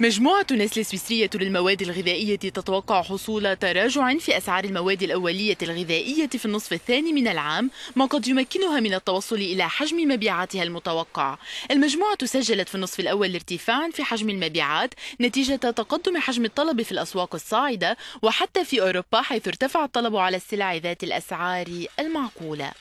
مجموعة نسل السويسرية للمواد الغذائية تتوقع حصول تراجع في أسعار المواد الأولية الغذائية في النصف الثاني من العام ما قد يمكنها من التوصل إلى حجم مبيعاتها المتوقع المجموعة سجلت في النصف الأول ارتفاعا في حجم المبيعات نتيجة تقدم حجم الطلب في الأسواق الصاعدة وحتى في أوروبا حيث ارتفع الطلب على السلع ذات الأسعار المعقولة